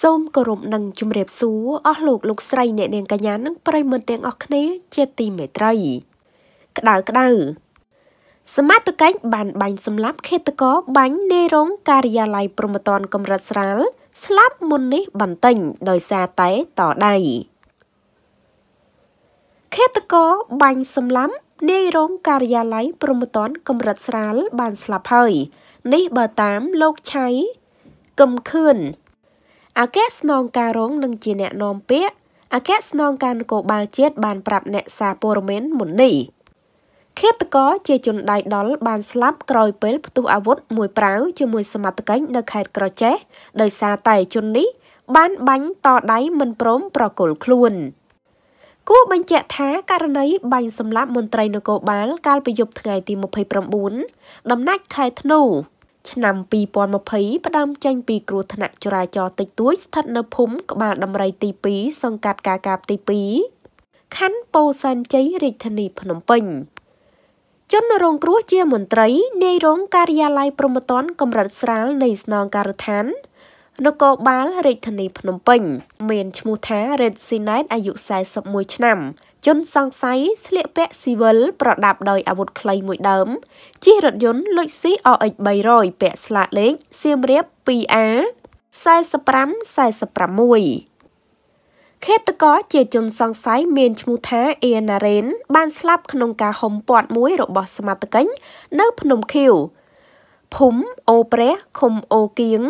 សូមគោរពនិងជម្រាបសួរអស់លោកលោកស្រីអ្នកនាងកញ្ញានិងប្រិយមិត្តទាំងអស់គ្នាជាទីមេត្រី ក្តៅក្តៅសមត្ថកិច្ចបានបាញ់សម្លាប់ឃាតករបាញ់នៃរោងការិយាល័យប្រមត្តនកម្រិតស្រាលស្លាប់មុននេះបន្តិញដោយសារតែតដៃឃាតករបាញ់សម្លាប់នាយរោងការិយាល័យប្រមត្តនកម្រិតស្រាលបានស្លាប់ហើយនេះបើតាមលោកឆៃកំខឿនអគ្គស្នងការរងនឹងជាអ្នកនាំពាក្យអគ្គស្នងការនគរបាលជាតិបានប្រាប់អ្នកសារព័ត៌មានមុននេះឃាតករជាជនដៃដល់បានស្លាប់ក្រោយពេលផ្ទុះអាវុធមួយប្រាវជាមួយសមត្ថកិច្ចនៅខេត្តក្រចេះដោយសារតែជននេះបានបាញ់តដៃមិនព្រមប្រគល់ខ្លួនគូបញ្ជាក់ថាករណីបាញ់សម្លាប់មន្ត្រីនគរបាលកាលពីយប់ថ្ងៃទី29ដំណាច់ខែធ្នូឆ្នាំ2020ផ្ដើមចេញពីគ្រោះថ្នាក់ចរាចរណ៍តិចតួចស្ថិតនៅភូមិក្បាលដំរីទី2សង្កាត់កាកាបទី2ខណ្ឌពោធិ៍សែនជ័យរាជធានីភ្នំពេញជនរងគ្រោះជាមន្ត្រីនាយរងការិយាល័យប្រមត្តន កម្រិតស្រាលនៃស្នងការដ្ឋាននគរបាលរាជធានីភ្នំពេញ មានឈ្មោះថា Red Sinet អាយុ41ឆ្នាំ ជន សង្ស័យស្លៀកពាក់ស៊ីវិលប្រដាប់ដោយអាវុធខ្លីមួយដើមជិះរថយន្តលុចស៊ី RX 300ពាក់ស្លាកលេខសៀមរាប 2A 4546ឃាតករជាជនសង្ស័យមានឈ្មោះថាអ៊ីណារ៉េនបាន ស្លាប់ក្នុងការហុំព័ទ្ធមួយរបស់សមត្ថកិច្ចនៅ ភ្នំខៀវភូមិអូព្រះឃុំអូគៀង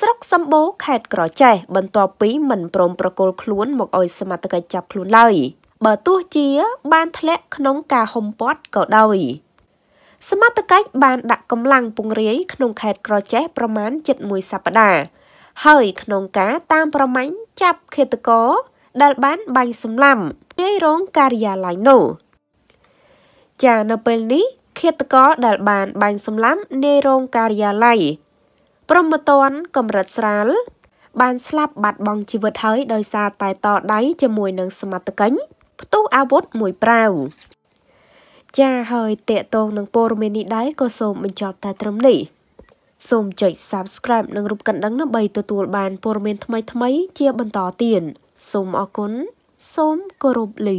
ស្រុកសម្បូរខេត្តក្រចេះបន្ទាប់ពីមិនព្រមប្រគល់ខ្លួនមកឲ្យសមត្ថកិច្ចចាប់ខ្លួនឡើយបើទោះជា បានធ្លាក់ក្នុងការហុំព័ទ្ធក៏ដោយ សមត្ថកិច្ចបាន ដាក់កម្លាំងពង្រាយក្នុងខេត្តក្រចេះប្រមាណ71សប្តាហ៍ហើយ ក្នុងការតាមប្រម៉ាញ់ចាប់ឃាតករដែលបានបាញ់សម្លាប់ទាយរងការិយាល័យនោះចានៅពេលនេះឃាតករដែលបានបាញ់សម្លាប់នាយរងការិយាល័យព្រមតនកម្រិតស្រាលបាន ស្លាប់បាត់បង់ជីវិតហើយដោយសារតែតដៃជាមួយនឹងសមត្ថកិញផ្ទុះអាវុធមួយប្រាវចាហើយតេតងនឹងព័ត៌មាននេះដែរក៏សូមបញ្ចប់ តែត្រឹមនេះសូមចុច Subscribe និងរូបកណ្ដឹងដើម្បីទទួល បានព័ត៌មាន ថ្មីៗជាបន្តទៀតសូមអរគុណសូមគោរពលា